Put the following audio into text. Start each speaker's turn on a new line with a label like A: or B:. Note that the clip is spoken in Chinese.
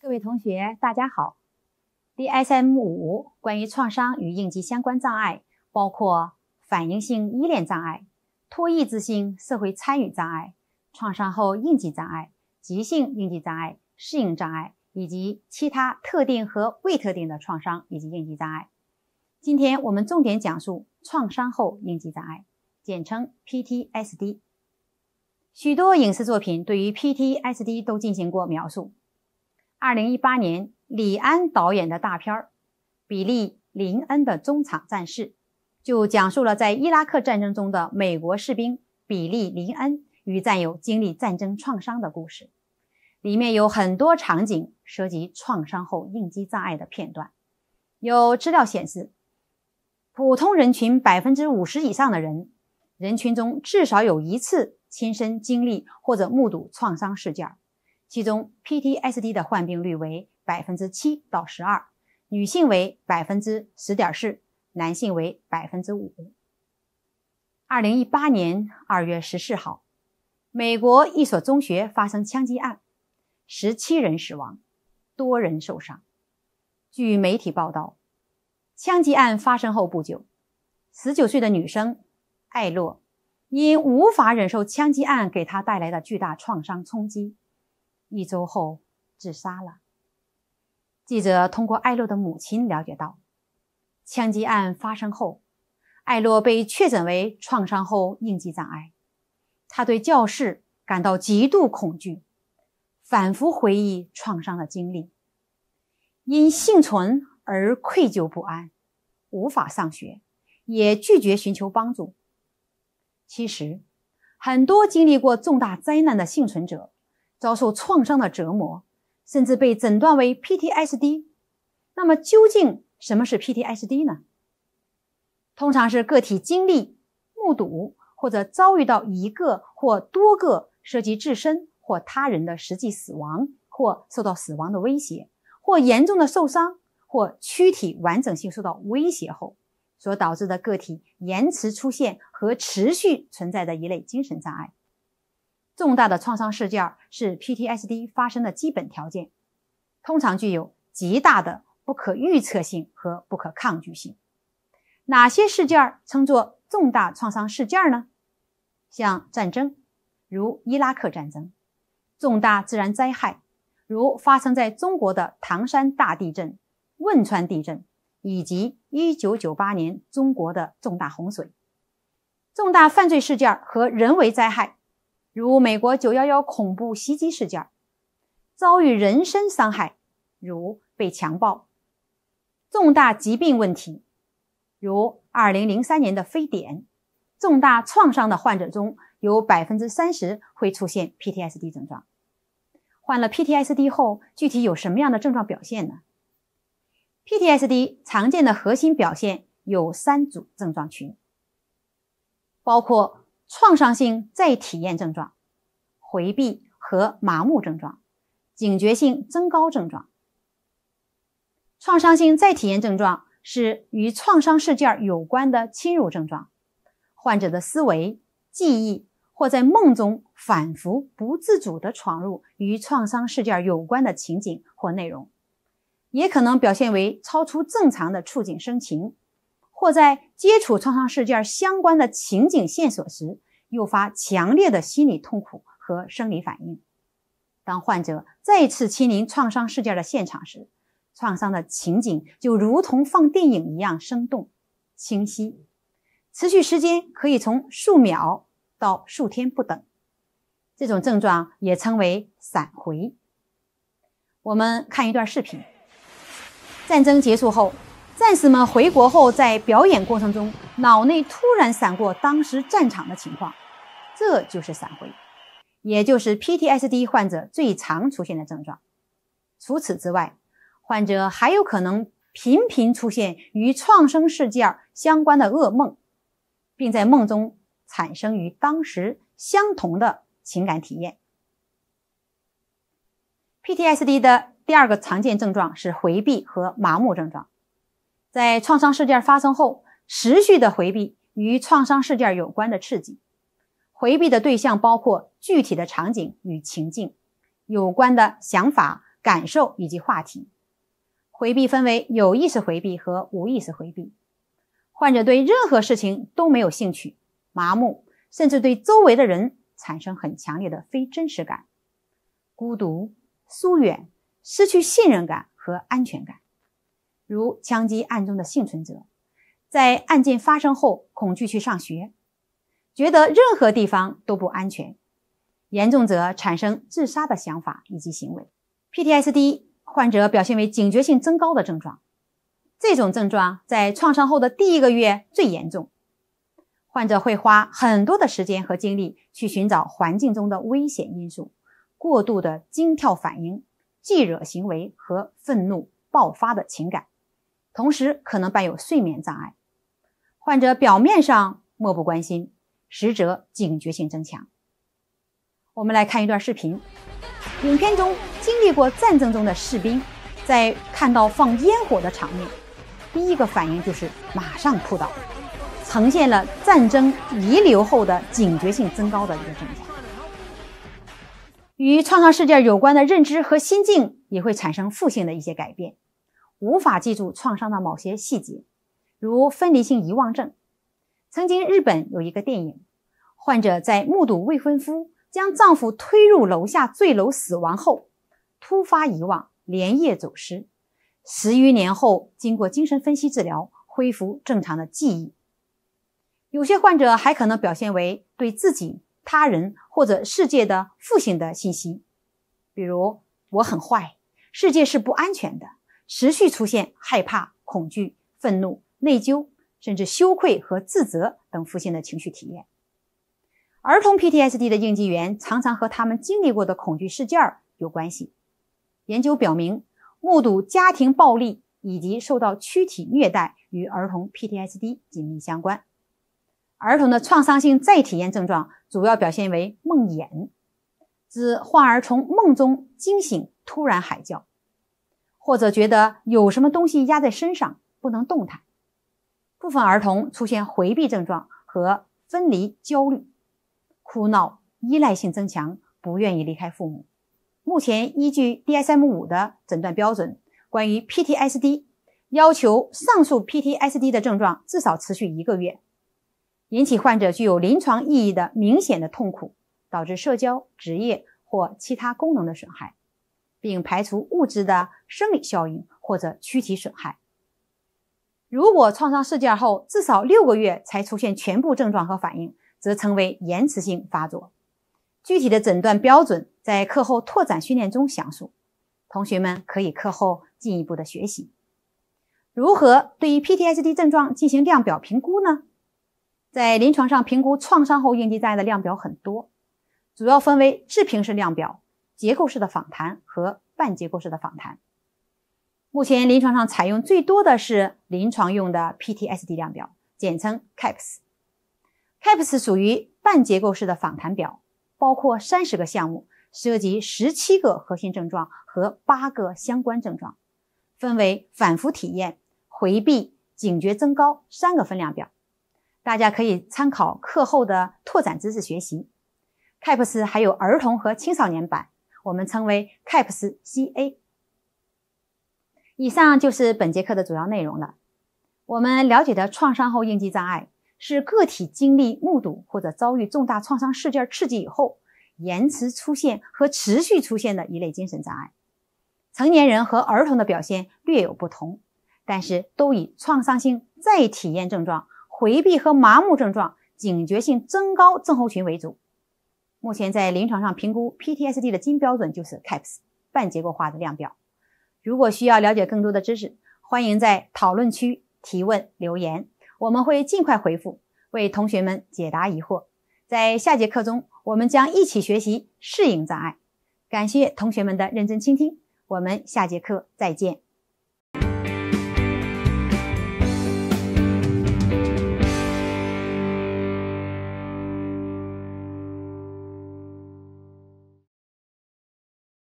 A: 各位同学，大家好。DSM 五关于创伤与应激相关障碍，包括反应性依恋障碍、脱异质性社会参与障碍、创伤后应激障碍、急性应激障碍、适应障碍以及其他特定和未特定的创伤以及应激障碍。今天我们重点讲述创伤后应激障碍，简称 PTSD。许多影视作品对于 PTSD 都进行过描述。二零一八年，李安导演的大片《比利·林恩的中场战事》就讲述了在伊拉克战争中的美国士兵比利·林恩与战友经历战争创伤的故事。里面有很多场景涉及创伤后应激障碍的片段。有资料显示，普通人群百分之五十以上的人，人群中至少有一次亲身经历或者目睹创伤事件。其中，PTSD 的患病率为百分之七到十二，女性为百分之十点四，男性为百分之五。二零一八年二月十四号，美国一所中学发生枪击案，十七人死亡，多人受伤。据媒体报道，枪击案发生后不久，十九岁的女生艾洛因无法忍受枪击案给她带来的巨大创伤冲击。一周后，自杀了。记者通过艾洛的母亲了解到，枪击案发生后，艾洛被确诊为创伤后应激障碍。他对教室感到极度恐惧，反复回忆创伤的经历，因幸存而愧疚不安，无法上学，也拒绝寻求帮助。其实，很多经历过重大灾难的幸存者。遭受创伤的折磨，甚至被诊断为 PTSD。那么，究竟什么是 PTSD 呢？通常是个体经历目睹或者遭遇到一个或多个涉及自身或他人的实际死亡，或受到死亡的威胁，或严重的受伤，或躯体完整性受到威胁后，所导致的个体延迟出现和持续存在的一类精神障碍。重大的创伤事件是 PTSD 发生的基本条件，通常具有极大的不可预测性和不可抗拒性。哪些事件称作重大创伤事件呢？像战争，如伊拉克战争；重大自然灾害，如发生在中国的唐山大地震、汶川地震，以及1998年中国的重大洪水；重大犯罪事件和人为灾害。如美国九幺幺恐怖袭击事件，遭遇人身伤害，如被强暴；重大疾病问题，如二零零三年的非典；重大创伤的患者中有百分之三十会出现 PTSD 症状。患了 PTSD 后，具体有什么样的症状表现呢？PTSD 常见的核心表现有三组症状群，包括。创伤性再体验症状、回避和麻木症状、警觉性增高症状。创伤性再体验症状是与创伤事件有关的侵入症状，患者的思维、记忆或在梦中反复不自主的闯入与创伤事件有关的情景或内容，也可能表现为超出正常的触景生情。或在接触创伤事件相关的情景线索时，诱发强烈的心理痛苦和生理反应。当患者再次亲临创伤事件的现场时，创伤的情景就如同放电影一样生动、清晰，持续时间可以从数秒到数天不等。这种症状也称为闪回。我们看一段视频：战争结束后。战士们回国后，在表演过程中，脑内突然闪过当时战场的情况，这就是闪回，也就是 PTSD 患者最常出现的症状。除此之外，患者还有可能频频出现与创生事件相关的噩梦，并在梦中产生与当时相同的情感体验。PTSD 的第二个常见症状是回避和麻木症状。在创伤事件发生后，持续的回避与创伤事件有关的刺激，回避的对象包括具体的场景与情境，有关的想法、感受以及话题。回避分为有意识回避和无意识回避。患者对任何事情都没有兴趣，麻木，甚至对周围的人产生很强烈的非真实感、孤独、疏远、失去信任感和安全感。如枪击案中的幸存者，在案件发生后，恐惧去上学，觉得任何地方都不安全；严重者产生自杀的想法以及行为。PTSD 患者表现为警觉性增高的症状，这种症状在创伤后的第一个月最严重，患者会花很多的时间和精力去寻找环境中的危险因素，过度的惊跳反应、激惹行为和愤怒爆发的情感。同时，可能伴有睡眠障碍。患者表面上漠不关心，实则警觉性增强。我们来看一段视频，影片中经历过战争中的士兵，在看到放烟火的场面，第一个反应就是马上扑倒，呈现了战争遗留后的警觉性增高的一个症状。与创伤事件有关的认知和心境也会产生负性的一些改变。无法记住创伤的某些细节，如分离性遗忘症。曾经，日本有一个电影，患者在目睹未婚夫将丈夫推入楼下坠楼死亡后，突发遗忘，连夜走失。十余年后，经过精神分析治疗，恢复正常的记忆。有些患者还可能表现为对自己、他人或者世界的负性的信息，比如“我很坏”，“世界是不安全的”。持续出现害怕、恐惧、愤怒、内疚，甚至羞愧和自责等负性的情绪体验。儿童 PTSD 的应激源常常和他们经历过的恐惧事件儿有关系。研究表明，目睹家庭暴力以及受到躯体虐待与儿童 PTSD 紧密相关。儿童的创伤性再体验症状主要表现为梦魇，指患儿从梦中惊醒，突然喊叫。或者觉得有什么东西压在身上不能动弹，部分儿童出现回避症状和分离焦虑，哭闹、依赖性增强，不愿意离开父母。目前依据 DSM 五的诊断标准，关于 PTSD，要求上述 PTSD 的症状至少持续一个月，引起患者具有临床意义的明显的痛苦，导致社交、职业或其他功能的损害。并排除物质的生理效应或者躯体损害。如果创伤事件后至少六个月才出现全部症状和反应，则称为延迟性发作。具体的诊断标准在课后拓展训练中详述，同学们可以课后进一步的学习。如何对于 PTSD 症状进行量表评估呢？在临床上评估创伤后应激障碍的量表很多，主要分为自评式量表。结构式的访谈和半结构式的访谈。目前临床上采用最多的是临床用的 PTSD 量表，简称 CAPS。CAPS 属于半结构式的访谈表，包括三十个项目，涉及十七个核心症状和八个相关症状，分为反复体验、回避、警觉增高三个分量表。大家可以参考课后的拓展知识学习。CAPS 还有儿童和青少年版。我们称为 Caps CA。以上就是本节课的主要内容了。我们了解的创伤后应激障碍是个体经历目睹或者遭遇重大创伤事件刺激以后，延迟出现和持续出现的一类精神障碍。成年人和儿童的表现略有不同，但是都以创伤性再体验症状、回避和麻木症状、警觉性增高症候群为主。目前在临床上评估 PTSD 的金标准就是 CAPS 半结构化的量表。如果需要了解更多的知识，欢迎在讨论区提问留言，我们会尽快回复，为同学们解答疑惑。在下节课中，我们将一起学习适应障碍。感谢同学们的认真倾听，我们下节课再见。